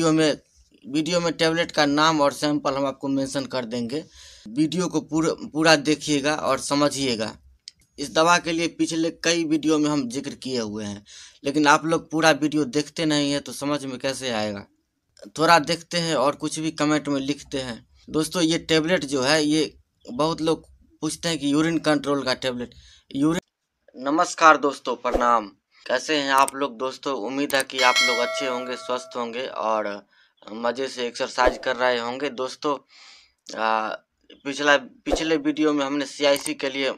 video में video में tablet का नाम और सैंपल हम आपको मेंशन कर देंगे वीडियो को पूरा पूरा देखिएगा और समझिएगा इस दवा के लिए पिछले कई वीडियो में हम जिक्र किए हुए हैं लेकिन आप लोग पूरा वीडियो देखते नहीं है तो समझ में कैसे आएगा थोड़ा देखते हैं और कुछ भी कमेंट में लिखते हैं दोस्तों ये टेबलेट जो है ये बहुत लोग पूछते हैं कि यूरिन कंट्रोल का टेबलेट यूरिन नमस्कार दोस्तों प्रणाम कैसे हैं आप लोग दोस्तों उम्मीद है कि आप लोग अच्छे होंगे स्वस्थ होंगे और मज़े से एक्सरसाइज कर रहे होंगे दोस्तों आ, पिछला पिछले वीडियो में हमने सीआईसी के लिए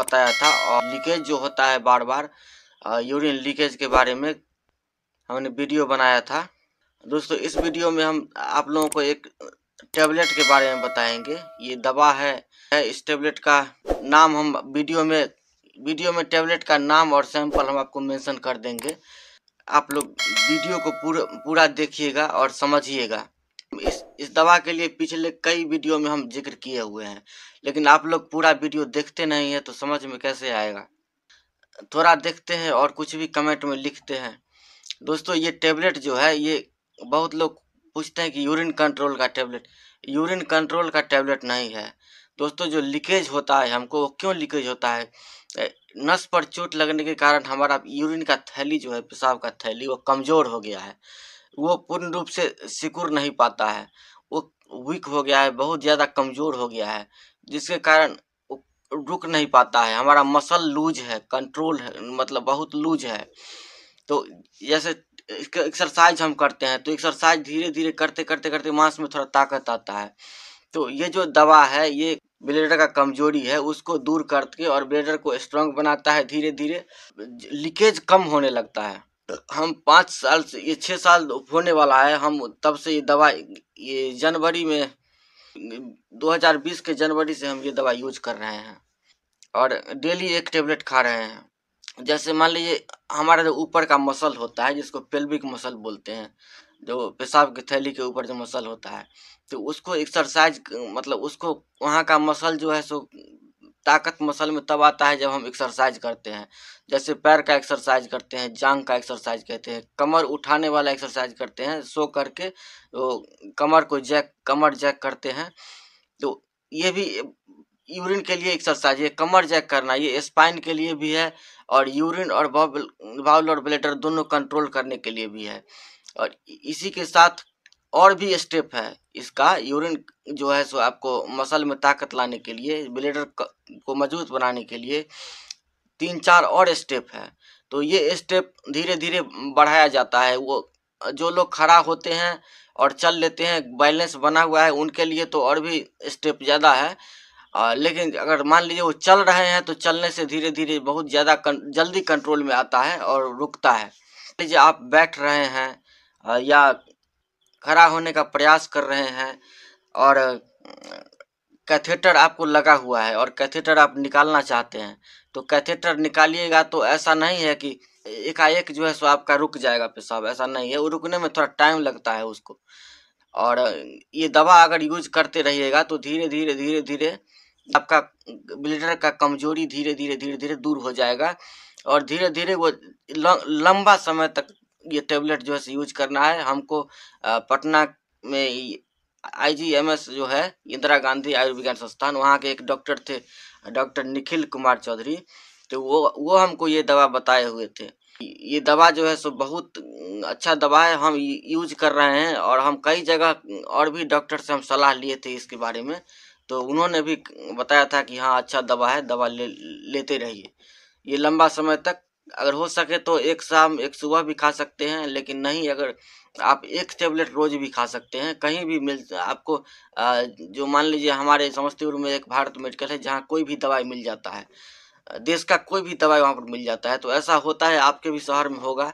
बताया था और लीकेज जो होता है बार बार यूरिन लीकेज के बारे में हमने वीडियो बनाया था दोस्तों इस वीडियो में हम आप लोगों को एक टेबलेट के बारे में बताएंगे ये दवा है इस टेबलेट का नाम हम वीडियो में वीडियो में टैबलेट का नाम और सैंपल हम आपको मेंशन कर देंगे आप लोग वीडियो को पूरा पूरा देखिएगा और समझिएगा इस इस दवा के लिए पिछले कई वीडियो में हम जिक्र किए हुए हैं लेकिन आप लोग पूरा वीडियो देखते नहीं है तो समझ में कैसे आएगा थोड़ा देखते हैं और कुछ भी कमेंट में लिखते हैं दोस्तों ये टेबलेट जो है ये बहुत लोग पूछते हैं कि यूरिन कंट्रोल का टेबलेट यूरिन कंट्रोल का टेबलेट नहीं है दोस्तों जो लीकेज होता है हमको क्यों लीकेज होता है नस पर चोट लगने के कारण हमारा यूरिन का थैली जो है पेशाब का थैली वो कमज़ोर हो गया है वो पूर्ण रूप से सिकुड़ नहीं पाता है वो वीक हो गया है बहुत ज़्यादा कमज़ोर हो गया है जिसके कारण रुक नहीं पाता है हमारा मसल लूज है कंट्रोल है मतलब बहुत लूज है तो जैसे एक्सरसाइज हम करते हैं तो एक्सरसाइज धीरे धीरे करते करते करते मांस में थोड़ा ताकत आता है तो ये जो दवा है ये ब्लेडर का कमजोरी है उसको दूर करके और ब्लेडर को स्ट्रांग बनाता है धीरे धीरे लीकेज कम होने लगता है हम पाँच साल से ये छः साल होने वाला है हम तब से ये दवा ये जनवरी में 2020 के जनवरी से हम ये दवा यूज कर रहे हैं और डेली एक टेबलेट खा रहे हैं जैसे मान लीजिए हमारा जो ऊपर का मसल होता है जिसको पेल्विक मसल बोलते हैं जो पेशाब की थैली के ऊपर जो मसल होता है तो उसको एक्सरसाइज मतलब उसको वहाँ का मसल जो है सो ताकत मसल में तब आता है जब हम एक्सरसाइज करते हैं जैसे पैर का एक्सरसाइज करते हैं जांग का एक्सरसाइज कहते हैं कमर उठाने वाला एक्सरसाइज करते हैं सो करके वो कमर को जैक कमर जैक करते हैं तो ये भी यूरिन के लिए एक्सरसाइज ये कमर जैक करना ये स्पाइन के लिए भी है और यूरिन और बाउल और ब्लेटर दोनों कंट्रोल करने के लिए भी है और इसी के साथ और भी स्टेप है इसका यूरिन जो है सो आपको मसल में ताकत लाने के लिए ब्लेडर को मजबूत बनाने के लिए तीन चार और स्टेप है तो ये स्टेप धीरे धीरे बढ़ाया जाता है वो जो लोग खड़ा होते हैं और चल लेते हैं बैलेंस बना हुआ है उनके लिए तो और भी स्टेप ज़्यादा है आ, लेकिन अगर मान लीजिए वो चल रहे हैं तो चलने से धीरे धीरे बहुत ज़्यादा कं, जल्दी कंट्रोल में आता है और रुकता है लीजिए आप बैठ रहे हैं या खड़ा होने का प्रयास कर रहे हैं और कैथेटर आपको लगा हुआ है और कैथेटर आप निकालना चाहते हैं तो कैथेटर निकालिएगा तो ऐसा नहीं है कि एकाएक जो है सो आपका रुक जाएगा पेशाब ऐसा नहीं है वो रुकने में थोड़ा टाइम लगता है उसको और ये दवा अगर यूज करते रहिएगा तो धीरे धीरे धीरे धीरे आपका ब्लीडर का कमजोरी धीरे धीरे धीरे धीरे दूर हो जाएगा और धीरे धीरे वो लंबा समय तक ये टेबलेट जो है यूज करना है हमको पटना में आईजीएमएस जो है इंदिरा गांधी आयुर्विज्ञान संस्थान वहाँ के एक डॉक्टर थे डॉक्टर निखिल कुमार चौधरी तो वो वो हमको ये दवा बताए हुए थे ये दवा जो है सो बहुत अच्छा दवा है हम यूज कर रहे हैं और हम कई जगह और भी डॉक्टर से हम सलाह लिए थे इसके बारे में तो उन्होंने भी बताया था कि हाँ अच्छा दवा है दवा ले लेते रहिए ये लंबा समय तक अगर हो सके तो एक शाम एक सुबह भी खा सकते हैं लेकिन नहीं अगर आप एक टेबलेट रोज भी खा सकते हैं कहीं भी मिल आपको जो मान लीजिए हमारे समस्तीपुर में एक भारत मेडिकल है जहाँ कोई भी दवाई मिल जाता है देश का कोई भी दवाई वहाँ पर मिल जाता है तो ऐसा होता है आपके भी शहर में होगा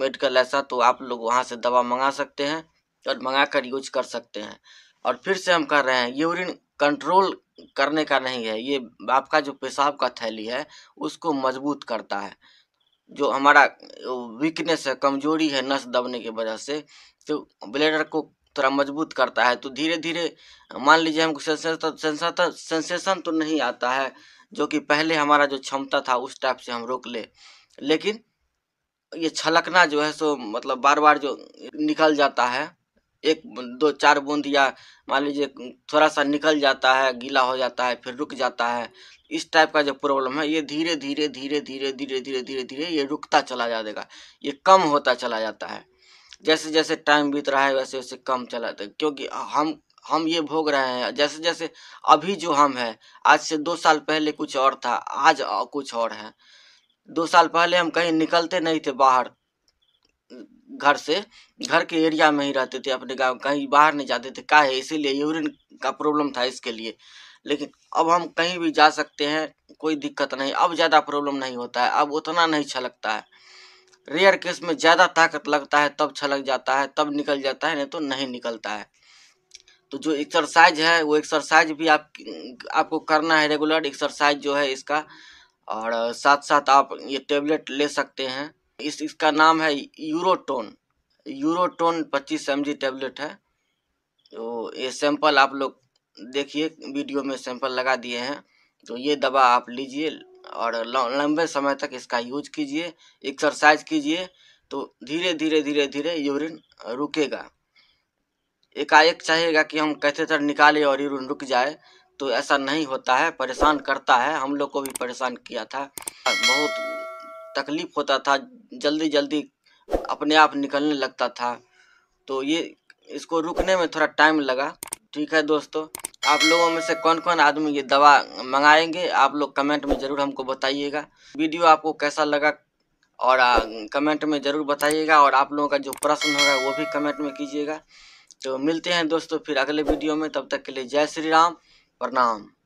मेडिकल ऐसा तो आप लोग वहाँ से दवा मंगा सकते हैं और मंगा कर यूज कर सकते हैं और फिर से हम कर रहे हैं यूरिन कंट्रोल करने का नहीं है ये आपका जो पेशाब का थैली है उसको मजबूत करता है जो हमारा वीकनेस है कमजोरी है नस दबने की वजह से तो ब्लेडर को थोड़ा मजबूत करता है तो धीरे धीरे मान लीजिए हमको सेंसेशन तो नहीं आता है जो कि पहले हमारा जो क्षमता था उस टाइप से हम रोक ले लेकिन ये छलकना जो है सो मतलब बार बार जो निकल जाता है एक दो चार बूंद या मान लीजिए थोड़ा सा निकल जाता है गीला हो जाता है फिर रुक जाता है इस टाइप का जो प्रॉब्लम है ये धीरे धीरे धीरे धीरे धीरे धीरे धीरे धीरे ये रुकता चला जाएगा ये कम होता चला जाता है जैसे जैसे टाइम बीत रहा है वैसे वैसे कम चला जाता है क्योंकि हम हम ये भोग रहे हैं जैसे जैसे अभी जो हम हैं आज से दो साल पहले कुछ और था आज कुछ और है दो साल पहले हम कहीं निकलते नहीं थे बाहर घर से घर के एरिया में ही रहते थे अपने गांव कहीं बाहर नहीं जाते थे का है इसीलिए यूरिन का प्रॉब्लम था इसके लिए लेकिन अब हम कहीं भी जा सकते हैं कोई दिक्कत नहीं अब ज़्यादा प्रॉब्लम नहीं होता है अब उतना नहीं छलकता अच्छा है रेयर केस में ज़्यादा ताकत लगता है तब छलक अच्छा जाता है तब निकल जाता है नहीं तो नहीं निकलता है तो जो एक्सरसाइज है वो एक्सरसाइज भी आप आपको करना है रेगुलर एक्सरसाइज जो है इसका और साथ साथ आप ये टेबलेट ले सकते हैं इस इसका नाम है यूरोटोन यूरोटोन पच्चीस एम टेबलेट है तो ये सैंपल आप लोग देखिए वीडियो में सैंपल लगा दिए हैं तो ये दवा आप लीजिए और लंबे समय तक इसका यूज कीजिए एक्सरसाइज कीजिए तो धीरे धीरे धीरे धीरे यूरिन रुकेगा एकाएक चाहेगा कि हम कैथेटर निकालें और यूरिन रुक जाए तो ऐसा नहीं होता है परेशान करता है हम लोग को भी परेशान किया था बहुत तकलीफ होता था जल्दी जल्दी अपने आप निकलने लगता था तो ये इसको रुकने में थोड़ा टाइम लगा ठीक है दोस्तों आप लोगों में से कौन कौन आदमी ये दवा मंगाएंगे आप लोग कमेंट में ज़रूर हमको बताइएगा वीडियो आपको कैसा लगा और आ, कमेंट में ज़रूर बताइएगा और आप लोगों का जो प्रश्न होगा वो भी कमेंट में कीजिएगा तो मिलते हैं दोस्तों फिर अगले वीडियो में तब तक के लिए जय श्री राम प्रणाम